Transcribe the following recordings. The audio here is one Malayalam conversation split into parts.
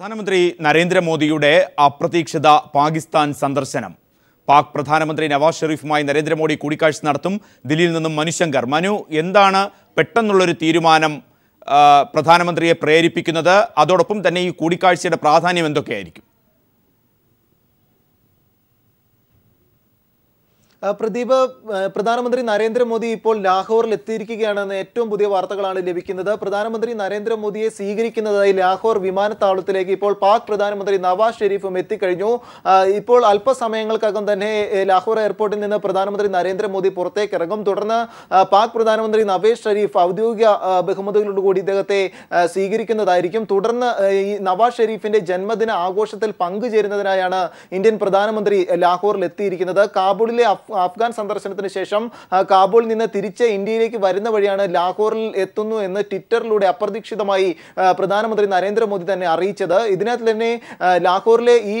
പ്രധാനമന്ത്രി നരേന്ദ്രമോദിയുടെ അപ്രതീക്ഷിത പാകിസ്ഥാൻ സന്ദർശനം പാക് പ്രധാനമന്ത്രി നവാസ് ഷെറീഫുമായി നരേന്ദ്രമോദി കൂടിക്കാഴ്ച നടത്തും ദില്ലിയിൽ നിന്നും മനുശങ്കർ മനു എന്താണ് പെട്ടെന്നുള്ളൊരു തീരുമാനം പ്രധാനമന്ത്രിയെ പ്രേരിപ്പിക്കുന്നത് അതോടൊപ്പം തന്നെ ഈ കൂടിക്കാഴ്ചയുടെ പ്രാധാന്യം എന്തൊക്കെയായിരിക്കും പ്രദീപ് പ്രധാനമന്ത്രി നരേന്ദ്രമോദി ഇപ്പോൾ ലാഹോറിൽ എത്തിയിരിക്കുകയാണെന്ന് ഏറ്റവും പുതിയ വാർത്തകളാണ് ലഭിക്കുന്നത് പ്രധാനമന്ത്രി നരേന്ദ്രമോദിയെ സ്വീകരിക്കുന്നതായി ലാഹോർ വിമാനത്താവളത്തിലേക്ക് ഇപ്പോൾ പാക് പ്രധാനമന്ത്രി നവാസ് ഷെരീഫും എത്തിക്കഴിഞ്ഞു ഇപ്പോൾ അല്പസമയങ്ങൾക്കകം തന്നെ ലാഹോർ എയർപോർട്ടിൽ നിന്ന് പ്രധാനമന്ത്രി നരേന്ദ്രമോദി പുറത്തേക്ക് ഇറങ്ങും തുടർന്ന് പാക് പ്രധാനമന്ത്രി നവേസ് ഷെരീഫ് ഔദ്യോഗിക കൂടി ഇദ്ദേഹത്തെ സ്വീകരിക്കുന്നതായിരിക്കും തുടർന്ന് ഈ നവാസ് ഷെരീഫിന്റെ ജന്മദിന ആഘോഷത്തിൽ പങ്കുചേരുന്നതിനായാണ് ഇന്ത്യൻ പ്രധാനമന്ത്രി ലാഹോറിൽ എത്തിയിരിക്കുന്നത് കാബൂളിലെ അഫ്ഗാൻ സന്ദർശനത്തിന് ശേഷം കാബൂളിൽ നിന്ന് തിരിച്ച് ഇന്ത്യയിലേക്ക് വരുന്ന വഴിയാണ് ലാഹോറിൽ എത്തുന്നു എന്ന് ട്വിറ്ററിലൂടെ അപ്രതീക്ഷിതമായി പ്രധാനമന്ത്രി നരേന്ദ്രമോദി തന്നെ അറിയിച്ചത് ഇതിനകത്ത് തന്നെ ലാഹോറിലെ ഈ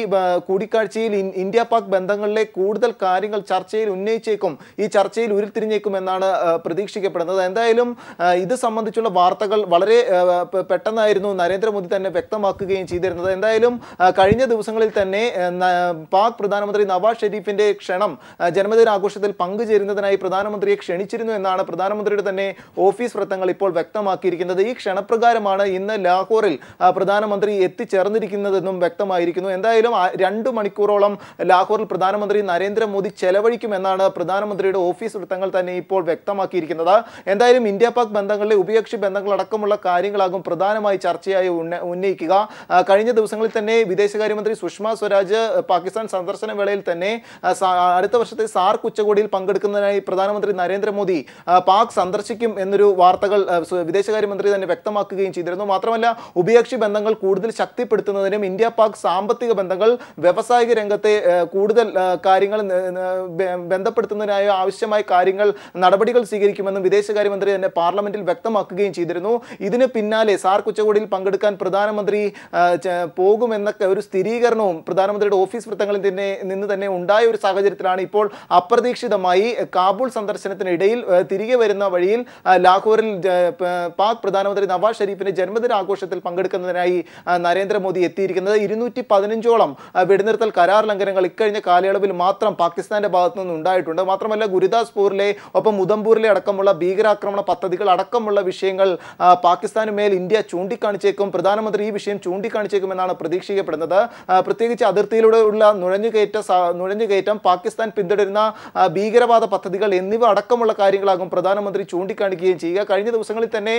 കൂടിക്കാഴ്ചയിൽ ഇന്ത്യ പാക് ബന്ധങ്ങളിലെ കൂടുതൽ കാര്യങ്ങൾ ചർച്ചയിൽ ഉന്നയിച്ചേക്കും ഈ ചർച്ചയിൽ ഉരുത്തിരിഞ്ഞേക്കും എന്നാണ് പ്രതീക്ഷിക്കപ്പെടുന്നത് എന്തായാലും ഇത് സംബന്ധിച്ചുള്ള വാർത്തകൾ വളരെ പെട്ടെന്നായിരുന്നു നരേന്ദ്രമോദി തന്നെ വ്യക്തമാക്കുകയും ചെയ്തിരുന്നത് എന്തായാലും കഴിഞ്ഞ ദിവസങ്ങളിൽ തന്നെ പാക് പ്രധാനമന്ത്രി നവാസ് ഷെരീഫിന്റെ ക്ഷണം ജന്മദിന ജന്മദിനാഘോഷത്തിൽ ആഘോഷത്തിൽ പങ്കുചേരുന്നതിനായി പ്രധാനമന്ത്രിയെ ക്ഷണിച്ചിരുന്നു എന്നാണ് പ്രധാനമന്ത്രിയുടെ തന്നെ ഓഫീസ് വൃത്തങ്ങൾ ഇപ്പോൾ വ്യക്തമാക്കിയിരിക്കുന്നത് ഈ ക്ഷണപ്രകാരമാണ് ഇന്ന് ലാഹോറിൽ പ്രധാനമന്ത്രി എത്തിച്ചേർന്നിരിക്കുന്നതെന്നും വ്യക്തമായിരിക്കുന്നു എന്തായാലും രണ്ടു മണിക്കൂറോളം ലാഹോറിൽ പ്രധാനമന്ത്രി നരേന്ദ്രമോദി ചെലവഴിക്കുമെന്നാണ് പ്രധാനമന്ത്രിയുടെ ഓഫീസ് വൃത്തങ്ങൾ തന്നെ ഇപ്പോൾ വ്യക്തമാക്കിയിരിക്കുന്നത് എന്തായാലും ഇന്ത്യ പാക് ബന്ധങ്ങളിലെ ഉഭയകക്ഷി ബന്ധങ്ങളടക്കമുള്ള കാര്യങ്ങളാകും പ്രധാനമായി ചർച്ചയായി ഉന്നയിക്കുക കഴിഞ്ഞ ദിവസങ്ങളിൽ തന്നെ വിദേശകാര്യമന്ത്രി സുഷമ സ്വരാജ് പാകിസ്ഥാൻ സന്ദർശന വേളയിൽ തന്നെ അടുത്ത വർഷത്തെ സാ സാർക്ക് ഉച്ചകോടിയിൽ പങ്കെടുക്കുന്നതിനായി പ്രധാനമന്ത്രി നരേന്ദ്രമോദി പാക് സന്ദർശിക്കും എന്നൊരു വാർത്തകൾ വിദേശകാര്യമന്ത്രി തന്നെ വ്യക്തമാക്കുകയും ചെയ്തിരുന്നു മാത്രമല്ല ഉഭയകക്ഷി ബന്ധങ്ങൾ കൂടുതൽ ശക്തിപ്പെടുത്തുന്നതിനും ഇന്ത്യ പാക് സാമ്പത്തിക ബന്ധങ്ങൾ വ്യവസായിക രംഗത്തെ കൂടുതൽ കാര്യങ്ങൾ ബന്ധപ്പെടുത്തുന്നതിനായി ആവശ്യമായ കാര്യങ്ങൾ നടപടികൾ സ്വീകരിക്കുമെന്നും വിദേശകാര്യമന്ത്രി തന്നെ പാർലമെന്റിൽ വ്യക്തമാക്കുകയും ചെയ്തിരുന്നു ഇതിന് പിന്നാലെ സാർക്ക് ഉച്ചകോടിയിൽ പങ്കെടുക്കാൻ പ്രധാനമന്ത്രി പോകുമെന്നൊക്കെ ഒരു സ്ഥിരീകരണവും പ്രധാനമന്ത്രിയുടെ ഓഫീസ് വൃത്തങ്ങളിൽ തന്നെ നിന്ന് തന്നെ ഉണ്ടായ ഒരു സാഹചര്യത്തിലാണ് ഇപ്പോൾ ആ അപ്രതീക്ഷിതമായി കാബൂൾ സന്ദർശനത്തിനിടയിൽ തിരികെ വരുന്ന വഴിയിൽ ലാഹോറിൽ പാക് പ്രധാനമന്ത്രി നവാസ് ഷെരീഫിന്റെ ജന്മദിന ആഘോഷത്തിൽ പങ്കെടുക്കുന്നതിനായി നരേന്ദ്രമോദി എത്തിയിരിക്കുന്നത് ഇരുന്നൂറ്റി പതിനഞ്ചോളം വെടിനിർത്തൽ കരാർ ലംഘനങ്ങൾ ഇക്കഴിഞ്ഞ കാലയളവിൽ മാത്രം പാകിസ്ഥാന്റെ ഭാഗത്തു നിന്ന് ഉണ്ടായിട്ടുണ്ട് മാത്രമല്ല ഗുരുദാസ്പൂരിലെ ഒപ്പം ഉദംപൂരിലെ അടക്കമുള്ള ഭീകരാക്രമണ പദ്ധതികൾ അടക്കമുള്ള വിഷയങ്ങൾ പാകിസ്ഥാന് മേൽ ഇന്ത്യ ചൂണ്ടിക്കാണിച്ചേക്കും പ്രധാനമന്ത്രി ഈ വിഷയം ചൂണ്ടിക്കാണിച്ചേക്കുമെന്നാണ് പ്രതീക്ഷിക്കപ്പെടുന്നത് പ്രത്യേകിച്ച് അതിർത്തിയിലൂടെ ഉള്ള നുഴഞ്ഞുകയറ്റ നുഴഞ്ഞുകയറ്റം പാകിസ്ഥാൻ പിന്തുടരുന്ന ഭീകരവാദ പദ്ധതികൾ എന്നിവ അടക്കമുള്ള കാര്യങ്ങളാകും പ്രധാനമന്ത്രി ചൂണ്ടിക്കാണിക്കുകയും ചെയ്യുക കഴിഞ്ഞ ദിവസങ്ങളിൽ തന്നെ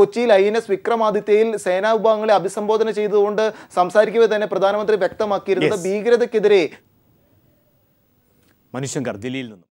കൊച്ചിയിൽ ഐ എൻ എസ് വിക്രമാദിത്യയിൽ സേനാ വിഭാഗങ്ങളെ അഭിസംബോധന ചെയ്തുകൊണ്ട് സംസാരിക്കുമ്പോൾ തന്നെ പ്രധാനമന്ത്രി വ്യക്തമാക്കിയിരുന്നത് ഭീകരതയ്ക്കെതിരെ മനുഷ്യങ്കർ ദില്ലിയിൽ നിന്ന്